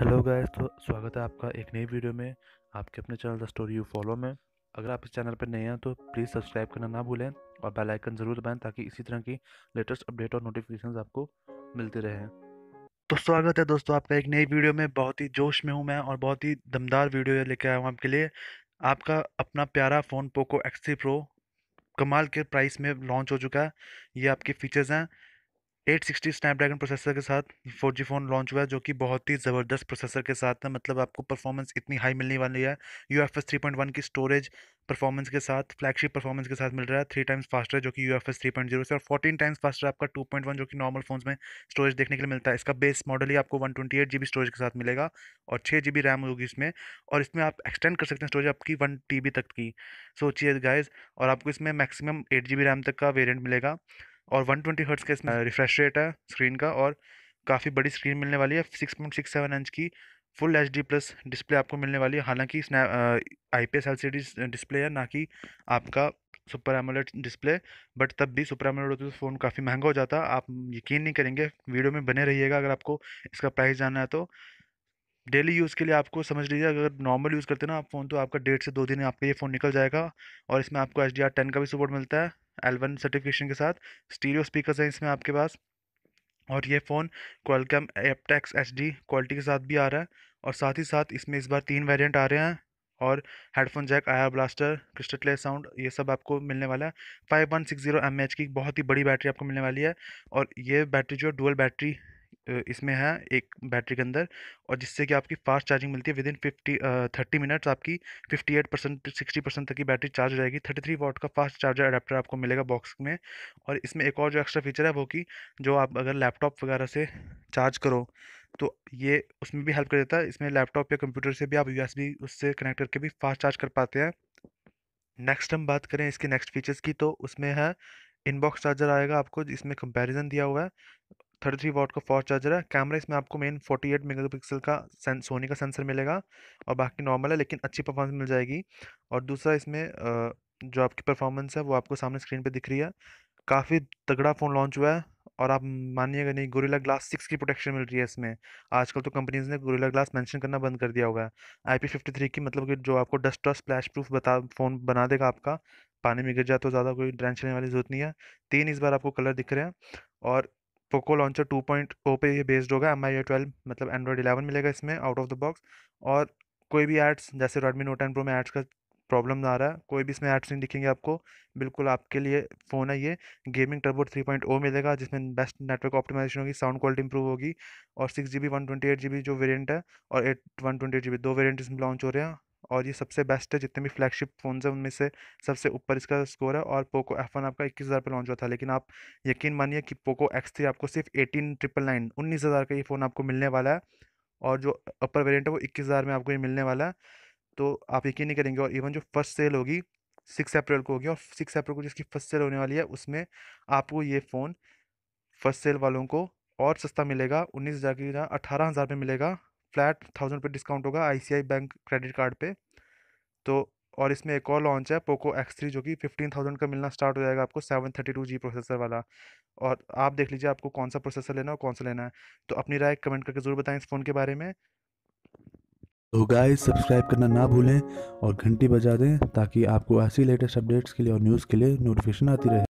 hello guys तो स्वागत है आपका एक नई वीडियो में आपके अपने channel the story you follow में अगर आप इस चैनल पर नए हैं तो प्लीज़ सब्सक्राइब करना ना भूलें और बेल आइकन ज़रूर दबाएं ताकि इसी तरह की लेटेस्ट अपडेट और नोटिफिकेशन आपको मिलती रहें तो स्वागत है दोस्तों आपका एक नई वीडियो में बहुत ही जोश में हूँ मैं और बहुत ही दमदार वीडियो लेकर आया हूँ आपके लिए आपका अपना प्यारा फ़ोन पोको एक्स प्रो कमाल के प्राइस में लॉन्च हो चुका है ये आपके फीचर्स हैं 860 स्नैपड्रैगन प्रोसेसर के साथ फोर जी फ़ोन लॉन्च हुआ है जो कि बहुत ही ज़बरदस्त प्रोसेसर के साथ है मतलब आपको परफॉर्मेंस इतनी हाई मिलने वाली है U F S three point one की स्टोरेज परफॉर्मेंस के साथ फ्लैगशिप परफॉर्मेंस के साथ मिल रहा है थ्री टाइम्स फास्टर जो कि U F S three point zero से और फोर्टीन टाइम्स फास्टर आपका टू पॉइंट वन जो कि नॉर्मल फोन्स में स्टोरेज देखने के लिए मिलता है इसका बेस मॉडल ही आपको one twenty eight G B storage के साथ मिलेगा और छः जी बी रैम होगी इसमें और इसमें आप एक्सटेंड कर सकते हैं स्टोरेज आपकी वन टी बी तक की सोचिए गाइज और आपको इसमें मैक्सिमम एट जी रैम तक का वेरियंट मिलेगा और 120 ट्वेंटी हर्ट्स का रिफ्रेश रेट uh, है स्क्रीन का और काफ़ी बड़ी स्क्रीन मिलने वाली है six six point seven inch की full H D plus display आपको मिलने वाली है हालांकि I P S L C D display है ना कि आपका सुपर एमोलेट डिस्प्ले बट तब भी सुपर एमोलेट होती तो फ़ोन काफ़ी महंगा हो जाता आप यकीन नहीं करेंगे वीडियो में बने रहिएगा अगर आपको इसका प्राइस जानना है तो डेली यूज़ के लिए आपको समझ लीजिए अगर नॉर्मल यूज़ करते हैं ना आप फ़ोन तो आपका डेढ़ से दो दिन आपका ये फ़ोन निकल जाएगा और इसमें आपको एच डी आर टेन का भी सपोर्ट मिलता है एल वन सर्टिफिकेशन के साथ स्टीरियो स्पीकर्स हैं इसमें आपके पास और ये phone Qualcomm aptX H D quality के साथ भी आ रहा है और साथ ही साथ इसमें इस बार तीन वेरियंट आ रहे हैं और हेडफोन जैक आया ब्लास्टर क्रिस्टल क्लियर साउंड ये सब आपको मिलने वाला है five one six zero M H की बहुत ही बड़ी बैटरी आपको मिलने वाली है और ये बैटरी जो है डुअल बैटरी इसमें है एक बैटरी के अंदर और जिससे कि आपकी फास्ट चार्जिंग मिलती है within fifty thirty minutes आपकी fifty eight percent sixty percent तक की बैटरी चार्ज हो जाएगी थर्टी थ्री वॉट का फास्ट चार्जर अडाप्टर आपको मिलेगा बॉक्स में और इसमें एक और जो एक्स्ट्रा फीचर है वो कि जो आप अगर लैपटॉप वगैरह से चार्ज करो तो ये उसमें भी हेल्प कर देता है इसमें लैपटॉप या कंप्यूटर से भी आप यू उससे कनेक्ट करके भी फास्ट चार्ज कर पाते हैं नेक्स्ट हम बात करें इसके नेक्स्ट फीचर्स की तो उसमें है इनबॉक्स चार्जर आएगा आपको इसमें कंपैरिजन दिया हुआ है थर्टी थ्री वॉट का फास्ट चार्जर है कैमरा इसमें आपको main forty eight mega pixel का सें, सोनी का सेंसर मिलेगा और बाकी नॉर्मल है लेकिन अच्छी परफॉर्मेंस मिल जाएगी और दूसरा इसमें जो आपकी परफॉर्मेंस है वो आपको सामने स्क्रीन पर दिख रही है काफ़ी तगड़ा फ़ोन लॉन्च हुआ है और आप मानिएगा नहीं गोरिल्ला ग्लास सिक्स की प्रोटेक्शन मिल रही है इसमें आजकल तो कंपनीज ने गोरिल्ला ग्लास मेंशन करना बंद कर दिया हुआ है आई पी फिफ्टी थ्री की मतलब कि जो आपको डस्ट और स्प्लैश प्रूफ बता फ़ोन बना देगा आपका पानी में गिर जाए तो ज़्यादा कोई ड्रेंच लेने वाली जरूरत नहीं है तीन इस बार आपको कलर दिख रहे हैं और Poco launcher two point O पे ये बेस्ड होगा एम आई ट्वेल्व मतलब एंड्रॉइड इलेवन मिलेगा इसमें आउट ऑफ द बॉक्स और कोई भी एड्स जैसे रेडमी नोट टेन प्रो में एड्स का प्रॉब्लम आ रहा है कोई भी इसमें एड्स नहीं दिखेंगे आपको बिल्कुल आपके लिए फ़ोन है ये gaming turbo three point O मिलेगा जिसमें बेस्ट नेटवर्क ऑप्टिमाइजेशन होगी साउंड क्वालिटी इंप्रूव होगी और six G B one twenty eight G B जो वेरियंट है और eight one twenty eight G B दो वेरियंट इसमें लॉन्च हो रहे हैं और ये सबसे बेस्ट है जितने भी फ्लैगशिप फ़ोन हैं उनमें से सबसे ऊपर इसका स्कोर है और पोको एफ वन आपका इक्कीस हज़ार पर लॉन्च हुआ था लेकिन आप यकीन मानिए कि पोको एक्स थ्री आपको सिर्फ एटीन ट्रिपल नाइन उन्नीस हज़ार का ये फ़ोन आपको मिलने वाला है और जो अपर वेरियंट है वो इक्कीस हज़ार में आपको ये मिलने वाला है तो आप यकीन नहीं करेंगे और इवन जो फर्स्ट सेल होगी सिक्स अप्रैल को होगी और सिक्स अप्रैल को जिसकी फर्स्ट सेल होने वाली है उसमें आपको ये फ़ोन फर्स्ट सेल वालों को और सस्ता मिलेगा उन्नीस हज़ार की अठारह हज़ार में मिलेगा फ्लैट थाउजेंड पर डिस्काउंट होगा आई बैंक क्रेडिट कार्ड पे तो और इसमें एक और लॉन्च है पोको एक्स थ्री जो कि फिफ्टीन थाउजेंड का मिलना स्टार्ट हो जाएगा आपको seven thirty two G processor वाला और आप देख लीजिए आपको कौन सा प्रोसेसर लेना है और कौन सा लेना है तो अपनी राय कमेंट करके ज़रूर बताएं इस फ़ोन के बारे में तो गाइस सब्सक्राइब करना ना भूलें और घंटी बजा दें ताकि आपको ऐसी लेटेस्ट अपडेट्स के लिए और न्यूज़ के लिए नोटिफिकेशन आती रहे